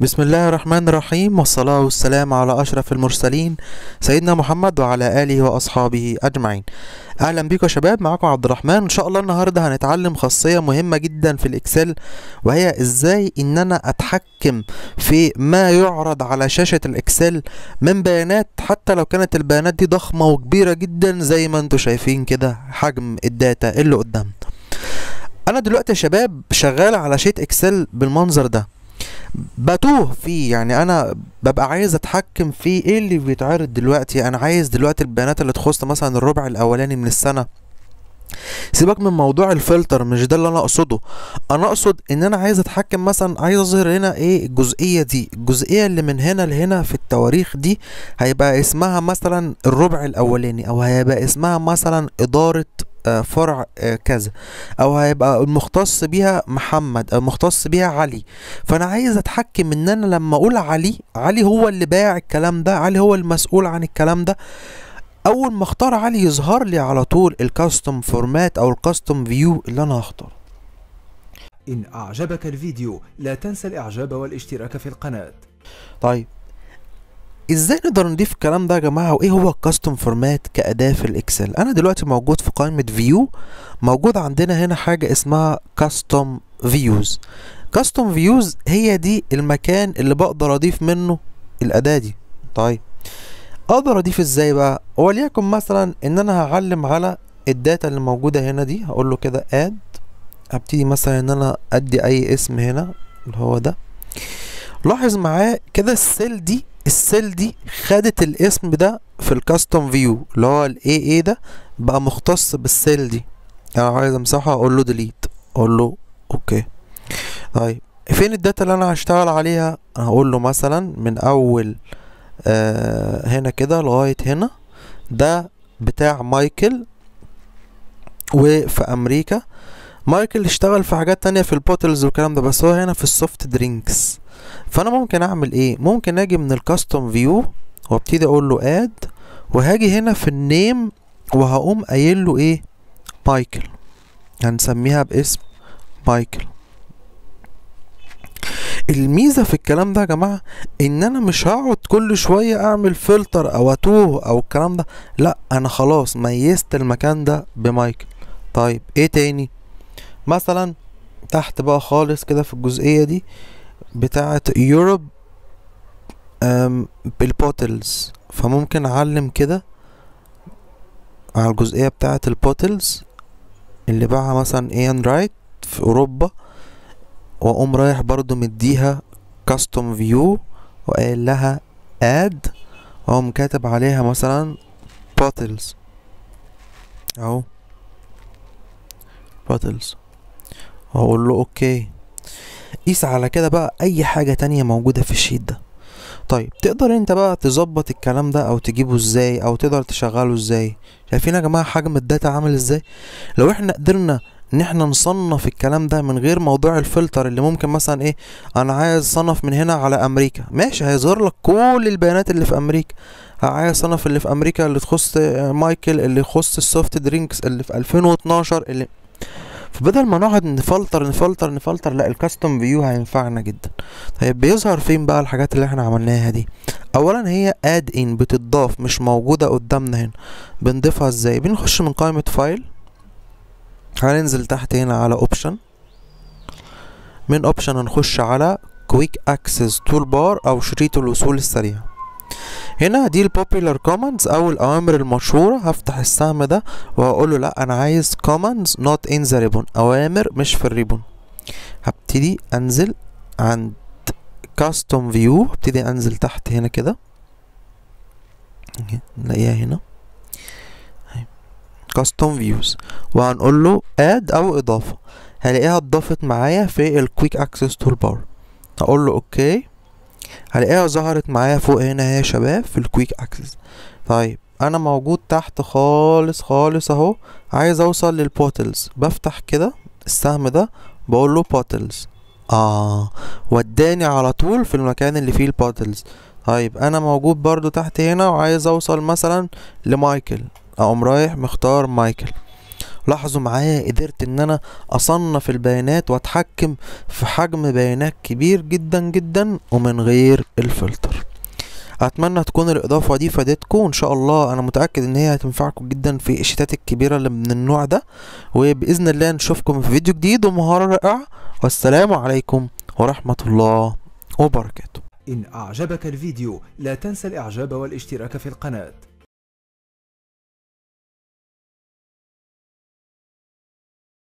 بسم الله الرحمن الرحيم والصلاة والسلام على أشرف المرسلين سيدنا محمد وعلى آله وأصحابه أجمعين أهلا بكم يا شباب معاكم عبد الرحمن إن شاء الله النهاردة هنتعلم خاصية مهمة جدا في الإكسل وهي إزاي إن أنا أتحكم في ما يعرض على شاشة الإكسل من بيانات حتى لو كانت البيانات دي ضخمة وكبيرة جدا زي ما انتم شايفين كده حجم الداتا اللي قدامنا أنا دلوقتي يا شباب شغال على شيت إكسل بالمنظر ده بتوه فيه يعني انا ببقى عايز اتحكم في ايه اللي بيتعرض دلوقتي انا عايز دلوقتي البيانات اللي تخص مثلا الربع الاولاني من السنه سيبك من موضوع الفلتر مش ده اللي انا اقصده انا اقصد ان انا عايز اتحكم مثلا عايز اظهر هنا ايه الجزئيه دي الجزئيه اللي من هنا لهنا في التواريخ دي هيبقى اسمها مثلا الربع الاولاني او هيبقى اسمها مثلا اداره آه، فرع آه، كذا او هيبقى المختص بيها محمد او المختص بيها علي فانا عايز اتحكم ان انا لما اقول علي علي هو اللي باع الكلام ده علي هو المسؤول عن الكلام ده اول ما اختار علي يظهر لي على طول الكاستم فورمات او الكاستم فيو اللي انا هختاره ان اعجبك الفيديو لا تنسى الاعجاب والاشتراك في القناه طيب ازاي نقدر نضيف الكلام ده يا جماعه وايه هو الكاستم فورمات كاداه في الاكسل انا دلوقتي موجود في قائمه فيو موجود عندنا هنا حاجه اسمها كاستم فيوز كاستم فيوز هي دي المكان اللي بقدر اضيف منه الاداه دي طيب اقدر اضيف ازاي بقى وليكن مثلا ان انا هعلم على الداتا اللي موجوده هنا دي هقول له كده اد ابتدي مثلا ان انا ادي اي اسم هنا اللي هو ده لاحظ معاه كده السيل دي السيل دي خدت الاسم ده في الكاستم فيو اللي هو الاي اي ده بقى مختص بالسيل دي انا يعني عايز امسحها اقول له ديليت اقول له اوكي طيب فين الداتا اللي انا هشتغل عليها هقول له مثلا من اول آه هنا كده لغايه هنا ده بتاع مايكل وفي امريكا مايكل اشتغل في حاجات تانية في البوتلز والكلام ده بس هو هنا في السوفت درينكس فانا ممكن اعمل ايه ممكن اجي من الكاستم فيو وابتدي اقول له اد وهاجي هنا في النيم وهقوم قايل له ايه مايكل يعني هنسميها باسم مايكل الميزة في الكلام ده يا جماعة ان انا مش هقعد كل شوية اعمل فلتر او اتوه او الكلام ده لا انا خلاص ميزت المكان ده بمايكل طيب ايه تاني مثلا تحت بقى خالص كده في الجزئية دي بتاعت يوروب بالبوتلز فممكن اعلم كده على الجزئية بتاعت البوتلز اللي باعها مثلا ايان رايت في اوروبا واقوم رايح برضو مديها كاستوم فيو وقال لها اد واقوم كاتب عليها مثلا بوتلز اهو بوتلز واقول له اوكي قيس على كده بقى اي حاجة تانية موجودة في الشيت ده طيب تقدر انت بقى تظبط الكلام ده او تجيبه ازاي او تقدر تشغله ازاي شايفين يا جماعه حجم الداتا عامل ازاي لو احنا قدرنا ان احنا نصنف الكلام ده من غير موضوع الفلتر اللي ممكن مثلا ايه انا عايز صنف من هنا على امريكا ماشي هيظهر لك كل البيانات اللي في امريكا عايز صنف اللي في امريكا اللي تخص مايكل اللي يخص السوفت درينكس اللي في 2012 اللي بدل ما نقعد نفلتر نفلتر نفلتر لا الكاستم فيو هينفعنا جدا طيب بيظهر فين بقى الحاجات اللي احنا عملناها دي اولا هي اد ان بتضاف مش موجوده قدامنا هنا بنضيفها ازاي بنخش من قائمه فايل هننزل تحت هنا على اوبشن من اوبشن هنخش على كويك اكسس تول بار او شريط الوصول السريع هنا دي البوبيلر كوماندز او الاوامر المشهوره هفتح السهم ده واقول له لا انا عايز كوماندز نوت ان ذا ريبون اوامر مش في الريبون هبتدي انزل عند كاستوم فيو هبتدي انزل تحت هنا كده نلاقيها هنا كاستوم طيب. فيوز وهنقول له اد او اضافه هلاقيها اتضافت معايا في الكويك اكسس تول بار هقول له اوكي هلاقيها ظهرت معايا فوق هنا يا شباب في الكويك اكسس طيب انا موجود تحت خالص خالص اهو عايز اوصل للبوتلز بفتح كده السهم ده بقول له بوتلز اه وداني على طول في المكان اللي فيه البوتلز طيب انا موجود برضو تحت هنا وعايز اوصل مثلا لمايكل اقوم رايح مختار مايكل لاحظوا معايا قدرت ان انا اصنف البيانات واتحكم في حجم بيانات كبير جدا جدا ومن غير الفلتر اتمنى تكون الاضافه دي فادتكم وان شاء الله انا متاكد ان هي هتنفعكم جدا في الشتات الكبيره اللي من النوع ده وباذن الله نشوفكم في فيديو جديد ومهاره رائعه والسلام عليكم ورحمه الله وبركاته إن أعجبك الفيديو لا تنسى الإعجاب والاشتراك في القناة